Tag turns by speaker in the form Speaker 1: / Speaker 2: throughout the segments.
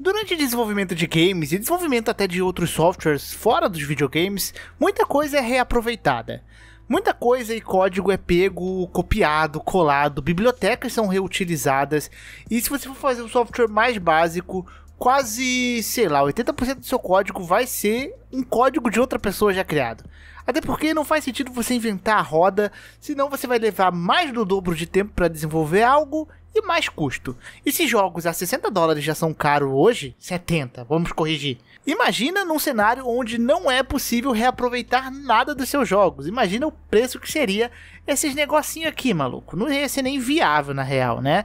Speaker 1: Durante o desenvolvimento de games e desenvolvimento até de outros softwares fora dos videogames, muita coisa é reaproveitada. Muita coisa e código é pego, copiado, colado, bibliotecas são reutilizadas, e se você for fazer um software mais básico, quase, sei lá, 80% do seu código vai ser um código de outra pessoa já criado. Até porque não faz sentido você inventar a roda, senão você vai levar mais do dobro de tempo para desenvolver algo e mais custo. E se jogos a 60 dólares já são caros hoje, 70, vamos corrigir. Imagina num cenário onde não é possível reaproveitar nada dos seus jogos. Imagina o preço que seria esses negocinhos aqui, maluco. Não ia ser nem viável na real, né?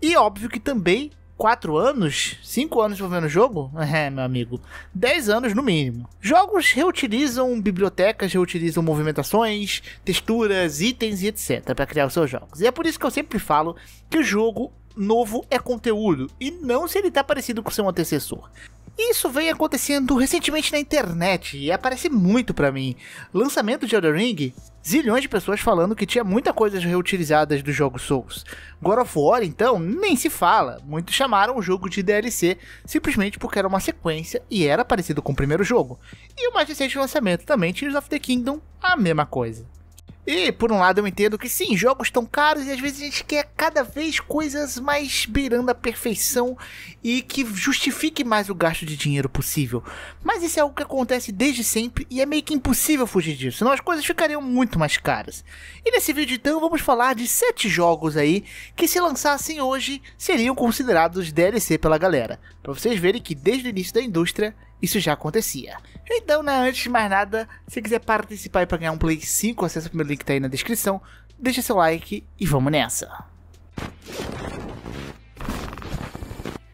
Speaker 1: E óbvio que também 4 anos, 5 anos desenvolvendo o jogo, é, meu amigo, 10 anos no mínimo. Jogos reutilizam bibliotecas, reutilizam movimentações, texturas, itens e etc. para criar os seus jogos. E é por isso que eu sempre falo que o jogo novo é conteúdo e não se ele está parecido com seu antecessor. Isso vem acontecendo recentemente na internet e aparece muito para mim. Lançamento de Elden Ring zilhões de pessoas falando que tinha muita coisa reutilizada do jogo Souls. God of War, então, nem se fala. Muitos chamaram o jogo de DLC simplesmente porque era uma sequência e era parecido com o primeiro jogo. E o mais recente lançamento também, Tears of the Kingdom, a mesma coisa. E por um lado eu entendo que sim, jogos estão caros e às vezes a gente quer cada vez coisas mais beirando a perfeição e que justifique mais o gasto de dinheiro possível. Mas isso é algo que acontece desde sempre e é meio que impossível fugir disso, senão as coisas ficariam muito mais caras. E nesse vídeo então vamos falar de sete jogos aí que se lançassem hoje seriam considerados DLC pela galera, para vocês verem que desde o início da indústria isso já acontecia. Então, né, antes de mais nada, se quiser participar para ganhar um Play 5, acessa o primeiro link que tá aí na descrição, deixa seu like e vamos nessa.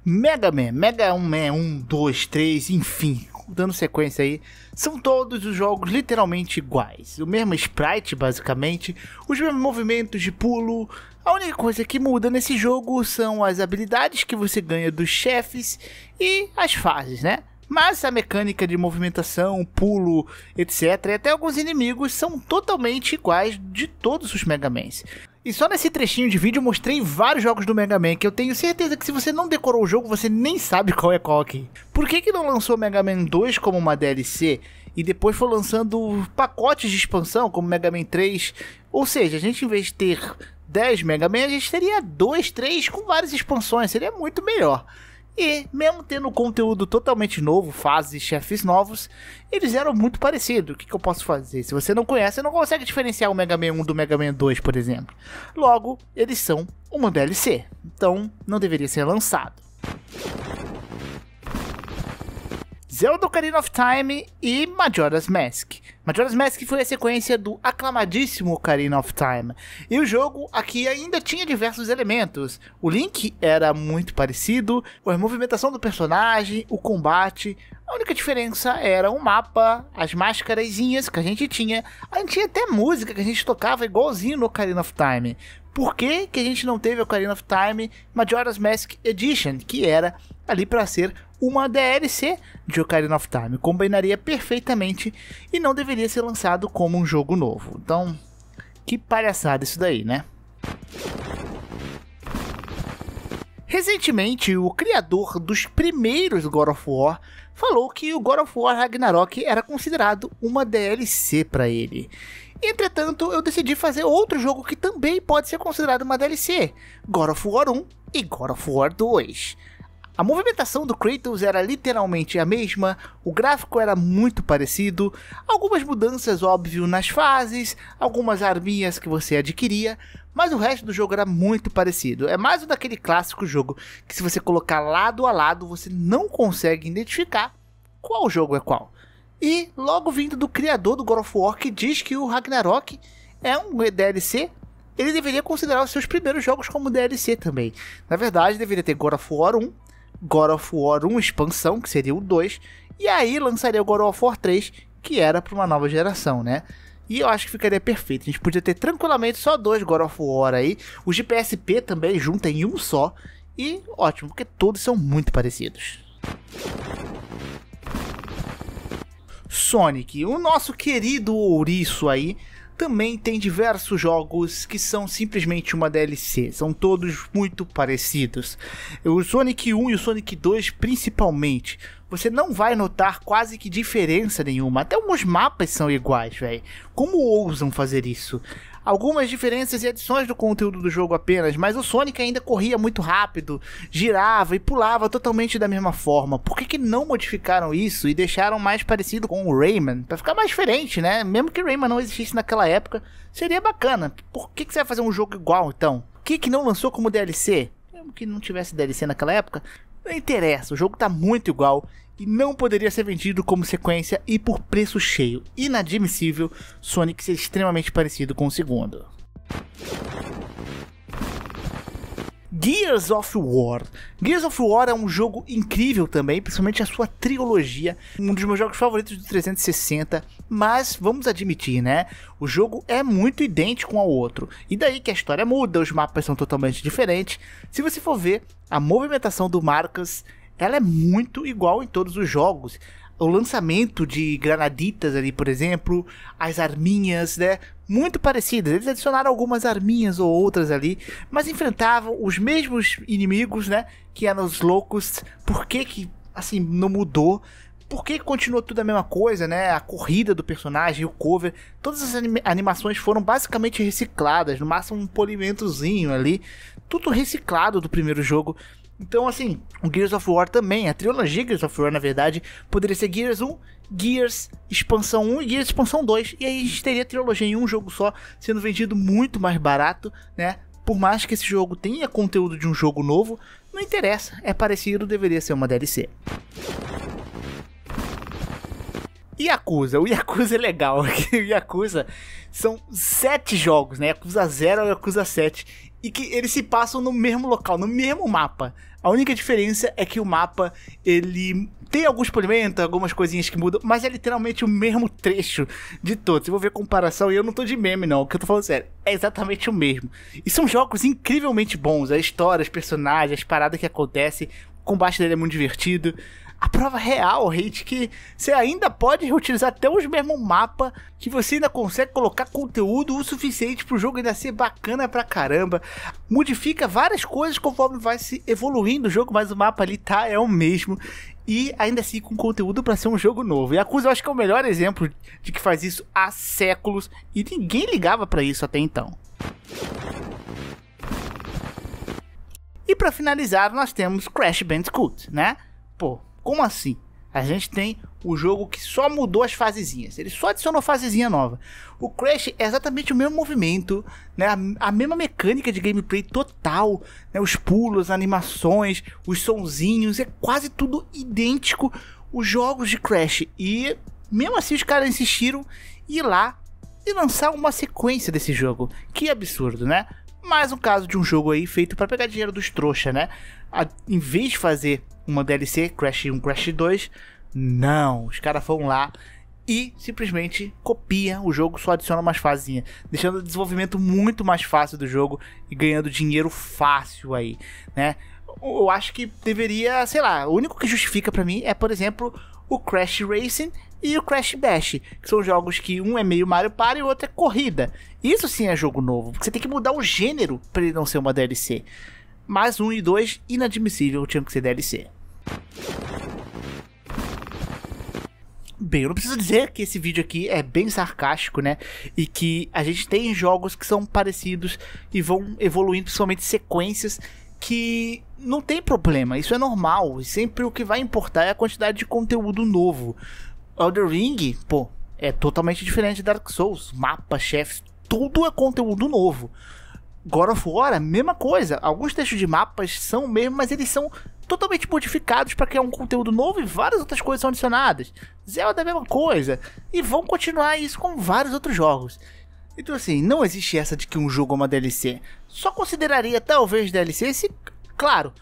Speaker 1: Mega Man, Mega Man 1, 2, 3, enfim, dando sequência aí, são todos os jogos literalmente iguais. O mesmo sprite, basicamente, os mesmos movimentos de pulo. A única coisa que muda nesse jogo são as habilidades que você ganha dos chefes e as fases, né? Mas a mecânica de movimentação, pulo, etc, e até alguns inimigos são totalmente iguais de todos os Mega Mans. E só nesse trechinho de vídeo eu mostrei vários jogos do Mega Man, que eu tenho certeza que se você não decorou o jogo, você nem sabe qual é qual aqui. Por que que não lançou Mega Man 2 como uma DLC e depois foi lançando pacotes de expansão como Mega Man 3? Ou seja, a gente em vez de ter 10 Mega Man, a gente teria 2, 3 com várias expansões, seria muito melhor. E, mesmo tendo conteúdo totalmente novo, fases, chefes novos, eles eram muito parecidos. O que, que, eu posso fazer? Se você não conhece, você não consegue diferenciar o Mega Man 1 do Mega Man 2, por exemplo. Logo, eles são uma DLC, então não deveria ser lançado. Zelda Ocarina of Time e Majora's Mask. Majora's Mask foi a sequência do aclamadíssimo Ocarina of Time. E o jogo aqui ainda tinha diversos elementos. O Link era muito parecido, a movimentação do personagem, o combate. A única diferença era o mapa, as máscarazinhas que a gente tinha. A gente tinha até música que a gente tocava igualzinho no Ocarina of Time por que, que a gente não teve Ocarina of Time Majora's Mask Edition, que era ali para ser uma DLC de Ocarina of Time. Combinaria perfeitamente e não deveria ser lançado como um jogo novo. Então, que palhaçada isso daí, né? Recentemente, o criador dos primeiros God of War falou que o God of War Ragnarok era considerado uma DLC para ele. Entretanto, eu decidi fazer outro jogo que também pode ser considerado uma DLC: God of War 1 e God of War 2. A movimentação do Kratos era literalmente a mesma, o gráfico era muito parecido, algumas mudanças óbvio nas fases, algumas arminhas que você adquiria, mas o resto do jogo era muito parecido. É mais um daquele clássico jogo que se você colocar lado a lado, você não consegue identificar qual jogo é qual. E logo vindo do criador do God of War, que diz que o Ragnarok é um DLC, ele deveria considerar os seus primeiros jogos como DLC também. Na verdade, deveria ter God of War 1, God of War 1 expansão, que seria o 2, e aí lançaria o God of War 3, que era para uma nova geração, né? E eu acho que ficaria perfeito. A gente podia ter tranquilamente só dois God of War aí. Os de PSP também junta em um só. E ótimo, porque todos são muito parecidos. Sonic. O nosso querido ouriço aí também tem diversos jogos que são simplesmente uma DLC, são todos muito parecidos. O Sonic 1 e o Sonic 2 principalmente. Você não vai notar quase que diferença nenhuma. Até alguns mapas são iguais, velho. Como ousam fazer isso? algumas diferenças e adições do conteúdo do jogo apenas, mas o Sonic ainda corria muito rápido, girava e pulava totalmente da mesma forma. Por que, que não modificaram isso e deixaram mais parecido com o Rayman? Para ficar mais diferente, né? Mesmo que Rayman não existisse naquela época, seria bacana. Por que, que você vai fazer um jogo igual então? O que, que não lançou como DLC? Mesmo que não tivesse DLC naquela época, não interessa, o jogo tá muito igual e não poderia ser vendido como sequência e por preço cheio. Inadmissível Sonic ser extremamente parecido com o segundo. Gears of War. Gears of War é um jogo incrível também, principalmente a sua trilogia, um dos meus jogos favoritos do 360, mas vamos admitir, né? O jogo é muito idêntico ao outro. E daí que a história muda, os mapas são totalmente diferentes. Se você for ver, a movimentação do Marcus ela é muito igual em todos os jogos. O lançamento de granaditas ali, por exemplo, as arminhas, né? Muito parecidas. Eles adicionaram algumas arminhas ou outras ali, mas enfrentavam os mesmos inimigos, né? Que eram os loucos. Por que que, assim, não mudou? por que continua tudo a mesma coisa, né? A corrida do personagem, o cover, todas as animações foram basicamente recicladas, no máximo um polimentozinho ali, tudo reciclado do primeiro jogo. Então, assim, o Gears of War também, a trilogia Gears of War, na verdade, poderia ser Gears 1, Gears Expansão 1 e Gears Expansão 2. E aí a gente teria a trilogia em um jogo só, sendo vendido muito mais barato, né? Por mais que esse jogo tenha conteúdo de um jogo novo, não interessa, é parecido, deveria ser uma DLC. Yakuza, o Yakuza é legal, o Yakuza são sete jogos, né? Yakuza 0 e Yakuza 7, e que eles se passam no mesmo local, no mesmo mapa. A única diferença é que o mapa, ele tem alguns polimentos, algumas coisinhas que mudam, mas é literalmente o mesmo trecho de todos. Eu vou ver comparação e eu não tô de meme, não. O que eu tô falando sério, é exatamente o mesmo. E são jogos incrivelmente bons. A história, os personagens, as paradas que acontecem. O combate dele é muito divertido a prova real, hate que você ainda pode reutilizar até os mesmo mapa, que você ainda consegue colocar conteúdo o suficiente para o jogo ainda ser bacana pra caramba. Modifica várias coisas conforme vai se evoluindo o jogo, mas o mapa ali tá é o mesmo e ainda assim com conteúdo para ser um jogo novo. E a Yakuza eu acho que é o melhor exemplo de que faz isso há séculos e ninguém ligava para isso até então. E para finalizar, nós temos Crash Bandicoot, né? Pô, como assim? A gente tem o jogo que só mudou as fasezinhas, ele só adicionou fasezinha nova. O Crash é exatamente o mesmo movimento, né? a, a mesma mecânica de gameplay total, né? os pulos, as animações, os sonzinhos, é quase tudo idêntico os jogos de Crash. E mesmo assim os caras insistiram ir lá e lançar uma sequência desse jogo. Que absurdo, né? Mais um caso de um jogo aí feito para pegar dinheiro dos trouxa, né? A, em vez de fazer uma DLC, Crash 1, Crash 2, não. Os caras foram lá e simplesmente copia o jogo, só adiciona umas fazinha, deixando o desenvolvimento muito mais fácil do jogo e ganhando dinheiro fácil aí, né? Eu acho que deveria, sei lá, o único que justifica para mim é, por exemplo, o Crash Racing e o Crash Bash, que são jogos que um é meio Mario Party e o outro é corrida. Isso sim é jogo novo, porque você tem que mudar o gênero para ele não ser uma DLC. Mas um e dois inadmissível, tinham que ser DLC. Bem, eu não preciso dizer que esse vídeo aqui é bem sarcástico, né? E que a gente tem jogos que são parecidos e vão evoluindo, principalmente sequências que não tem problema, isso é normal. Sempre o que vai importar é a quantidade de conteúdo novo. Elder Ring, pô, é totalmente diferente de Dark Souls. Mapa, chefes, tudo é conteúdo novo. God of War, mesma coisa. Alguns textos de mapas são mesmo, mas eles são totalmente modificados para criar um conteúdo novo e várias outras coisas são adicionadas. Zelda é a mesma coisa. E vão continuar isso com vários outros jogos. Então assim, não existe essa de que um jogo é uma DLC só consideraria talvez DLC se, claro,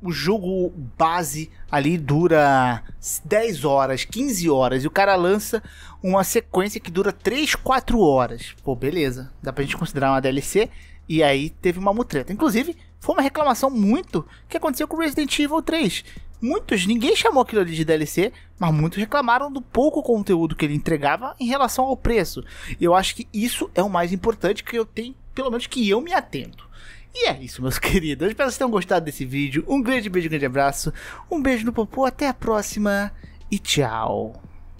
Speaker 1: o jogo base ali dura 10 horas, 15 horas, e o cara lança uma sequência que dura 3, 4 horas. Pô, beleza, dá pra gente considerar uma DLC. E aí teve uma mutreta. Inclusive, foi uma reclamação muito que aconteceu com Resident Evil 3. Muitos, ninguém chamou aquilo ali de DLC, mas muitos reclamaram do pouco conteúdo que ele entregava em relação ao preço. E eu acho que isso é o mais importante que eu tenho pelo menos que eu me atento. E é isso, meus queridos. Eu espero que vocês tenham gostado desse vídeo. Um grande beijo, um grande abraço. Um beijo no popô, até a próxima e tchau.